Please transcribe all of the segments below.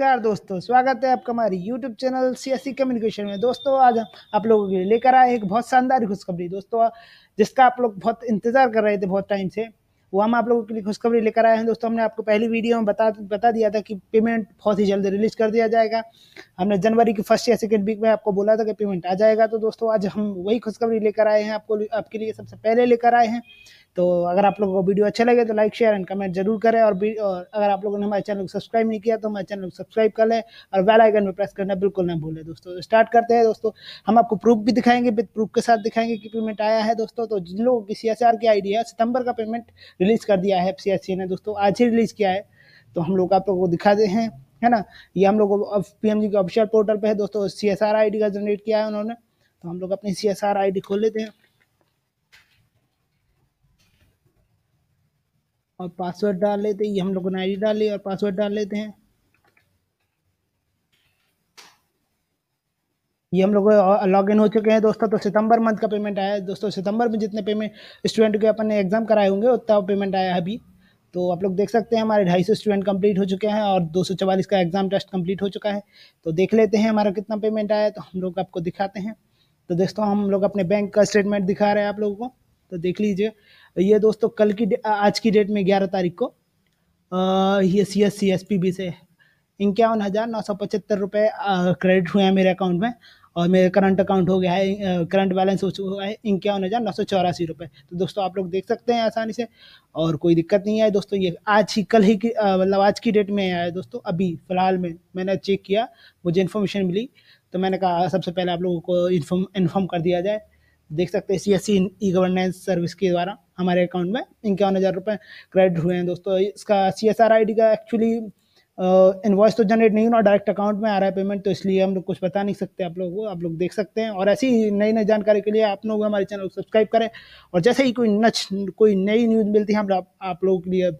नमस्कार दोस्तों स्वागत है आपका हमारी यूट्यूब चैनल सी कम्युनिकेशन में दोस्तों आज आप लोगों के लिए लेकर आए एक बहुत शानदार खुशखबरी दोस्तों जिसका आप लोग बहुत इंतज़ार कर रहे थे बहुत टाइम से वो हम आप लोगों के लिए खुशखबरी लेकर आए हैं दोस्तों हमने आपको पहली वीडियो में बता बता दिया था कि पेमेंट बहुत ही जल्द रिलीज कर दिया जाएगा हमने जनवरी की फर्स्ट या सेकेंड वीक में आपको बोला था कि पेमेंट आ जाएगा तो दोस्तों आज हम वही खुशखबरी लेकर आए हैं आपको आपके लिए सबसे पहले लेकर आए हैं तो अगर आप लोगों को वीडियो अच्छा लगे तो लाइक शेयर एंड कमेंट जरूर करें और, और अगर आप लोगों ने हमारे चैनल को सब्सक्राइब नहीं किया तो हमारे चैनल को सब्सक्राइब कर लें और बेल आइकन पर प्रेस करना बिल्कुल ना भूलें दोस्तों स्टार्ट करते हैं दोस्तों हम आपको प्रूफ भी दिखाएंगे विद प्रूफ के साथ दिखाएंगे कि पेमेंट आया है दोस्तों तो जिन लोगों की सी एस आर की आइडिया सितंबर का पेमेंट रिलीज़ कर दिया है एफ ने दोस्तों आज ही रिलीज़ किया है तो हम लोग आप लोगों को दिखा दे हैं है ना ये हम लोग पी एम जी के ऑफिशियल पोर्टल पे है दोस्तों C S R I D का जनरेट किया है उन्होंने तो हम लोग अपनी C S R I D खोल लेते हैं और पासवर्ड डाल लेते हैं ये हम लोगों ने आई डी डाल ली और पासवर्ड डाल लेते हैं ये हम लोग लॉग इन हो चुके हैं दोस्तों तो सितंबर मंथ का पेमेंट आया है दोस्तों सितंबर में जितने पेमेंट स्टूडेंट के अपन ने एग्ज़ाम कराए होंगे उतना पेमेंट आया है अभी तो आप लोग देख सकते हैं हमारे ढाई सौ स्टूडेंट कंप्लीट हो चुके हैं और दो सौ चवालीस का एग्ज़ाम टेस्ट कंप्लीट हो चुका है तो देख लेते हैं हमारा कितना पेमेंट आया तो हम लोग आपको दिखाते हैं तो दोस्तों हम लोग अपने बैंक का स्टेटमेंट दिखा रहे हैं आप लोगों को तो देख लीजिए ये दोस्तों कल की आज की डेट में ग्यारह तारीख को ये C S C S P B से इक्यावन हज़ार नौ सौ पचहत्तर रुपये क्रेडिट हुए हैं मेरे अकाउंट में और मेरे करंट अकाउंट हो गया है करंट बैलेंस हो चुका है इक्यावन हज़ार नौ सौ चौरासी रुपये तो दोस्तों आप लोग देख सकते हैं आसानी से और कोई दिक्कत नहीं है दोस्तों ये आज ही कल ही की मतलब आज की डेट में आया है दोस्तों अभी फ़िलहाल में मैंने चेक किया मुझे इन्फॉर्मेशन मिली तो मैंने कहा सबसे पहले आप लोगों को इन्फॉर्म इन्फॉर्म कर दिया जाए देख सकते हैं C S C E governance service के द्वारा हमारे अकाउंट में इक्यावन हज़ार रुपये क्रेडिट हुए हैं दोस्तों इसका C S R I D का एक्चुअली इन्वॉइस तो जनरेट नहीं होना डायरेक्ट अकाउंट में आ रहा है पेमेंट तो इसलिए हम लोग कुछ बता नहीं सकते आप लोगों को आप लोग देख सकते हैं और ऐसी नई नई जानकारी के लिए आप लोग हमारे चैनल को सब्सक्राइब करें और जैसे ही कोई नच कोई नई न्यूज़ मिलती है हम आप, आप लोगों के लिए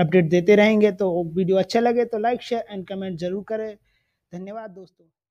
अपडेट देते रहेंगे तो वीडियो अच्छा लगे तो लाइक शेयर एंड कमेंट जरूर करें धन्यवाद दोस्तों